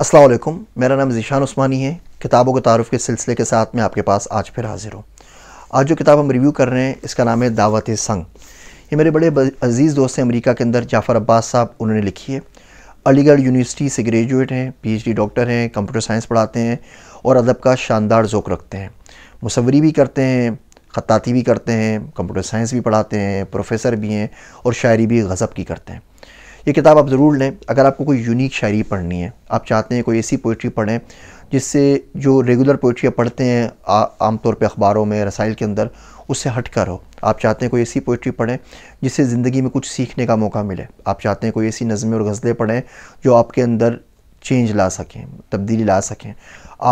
असलम मेरा नाम ज़ीशान उस्मानी है किताबों के तारफ़ के सिलसिले के साथ मैं आपके पास आज फिर हाज़िर हूँ आज जो किताब हम रिव्यू कर रहे हैं इसका नाम है दावत संग ये मेरे बड़े अज़ीज़ दोस्त हैं अमेरिका के अंदर जाफ़र अब्बास साहब उन्होंने लिखी है अलीगढ़ यूनिवर्सिटी से ग्रेजुएट हैं पीएचडी डॉक्टर हैं कंप्यूटर साइंस पढ़ाते हैं और अदब का शानदार ओक रखते हैं मुसवरी भी करते हैं ख़ताती भी करते हैं कंप्यूटर साइंस भी पढ़ाते हैं प्रोफेसर भी हैं और शायरी भी गज़ब की करते हैं ये किताब आप ज़रूर लें अगर आपको कोई यूनिक शायरी पढ़नी है आप चाहते हैं कोई ऐसी पोइट्री पढ़ें जिससे जो रेगुलर आप पढ़ते हैं आमतौर पर अखबारों में रसाइल के अंदर उससे हट कर हो आप चाहते हैं कोई ऐसी पोइट्री पढ़ें जिससे ज़िंदगी में कुछ सीखने का मौका मिले आप चाहते हैं कोई ऐसी नज़में और गज़लें पढ़ें जो आपके अंदर चेंज ला सकें तब्दीली ला सकें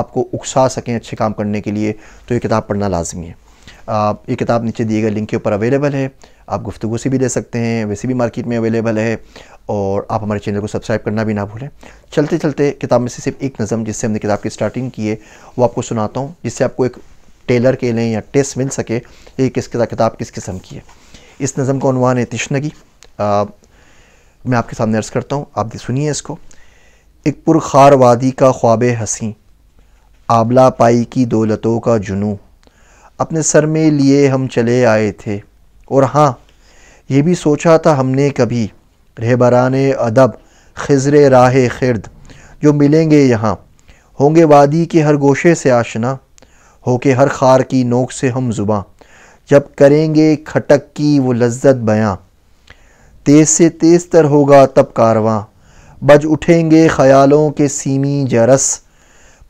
आपको उकसा सकें अच्छे काम करने के लिए तो ये किताब पढ़ना लाजमी है आ, ये किताब नीचे दिए गए लिंक के ऊपर अवेलेबल है आप गुफ्तु से भी दे सकते हैं वैसे भी मार्केट में अवेलेबल है और आप हमारे चैनल को सब्सक्राइब करना भी ना भूलें चलते चलते किताब में से सिर्फ एक नज़म जिससे हमने किताब की स्टार्टिंग की है वो आपको सुनाता हूँ जिससे आपको एक टेलर के लें या टेस्ट मिल सके ये किस किताब किस किस्म की है इस नज़म का अनवान है तिश्नगी मैं आपके सामने अर्ज़ करता हूँ आप सुनिए इसको एक पुरखार वादी का ख्वाब हंसी आबला पाई की दौलतों का जुनू अपने सर में लिए हम चले आए थे और हाँ ये भी सोचा था हमने कभी रहबरान अदब खजर राह खिरद जो मिलेंगे यहाँ होंगे वादी के हर गोशे से आशना हो के हर खार की नोक से हम जुबा जब करेंगे खटक की वो लज्जत बयां तेज़ से तेज़ तर होगा तब कारवां बज उठेंगे ख्यालों के सीमी जरस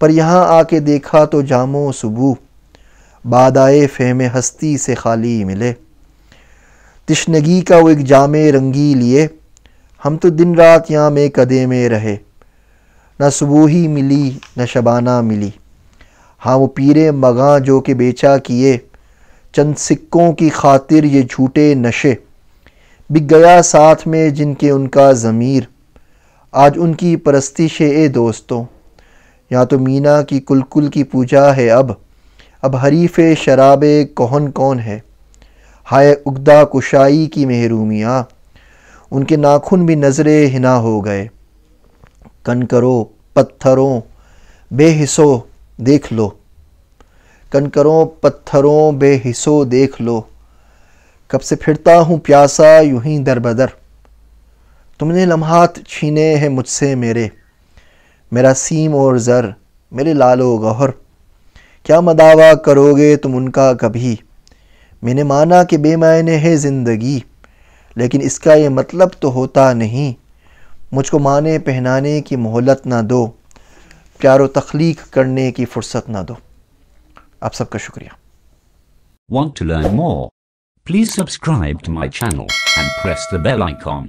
पर यहाँ आके देखा तो जामो सुबू बाद आए फहम हस्ती से खाली मिले तिशनगी का वो एक जाम रंगी लिए हम तो दिन रात यहाँ में कदे में रहे न ही मिली न शबाना मिली हाँ वो पीरे मगा जो कि बेचा किए चंद सिक्कों की खातिर ये झूठे नशे बिक गया साथ में जिनके उनका ज़मीर आज उनकी परस्तिश है ए दोस्तों यहाँ तो मीना की कुलकुल की पूजा है अब अब हरीफ शराब कौन कौन है हाय उगदा कुशाई की महरूमियाँ उनके नाखून भी नजरे हिना हो गए कनकरों पत्थरों बेहिसो देख लो कनकरों पत्थरों बेहिसो देख लो कब से फिरता हूँ प्यासा यूं ही दर बदर तुमने लम्हात छीने हैं मुझसे मेरे मेरा सीम और ज़र मेरे लालो गहर क्या मदावा करोगे तुम उनका कभी मैंने माना कि बेमायने है ज़िंदगी लेकिन इसका ये मतलब तो होता नहीं मुझको माने पहनाने की मोहलत ना दो प्यारो तख्लीक करने की फुर्सत ना दो आप सबका शुक्रिया Want to learn more? Please subscribe to my channel and press the bell icon.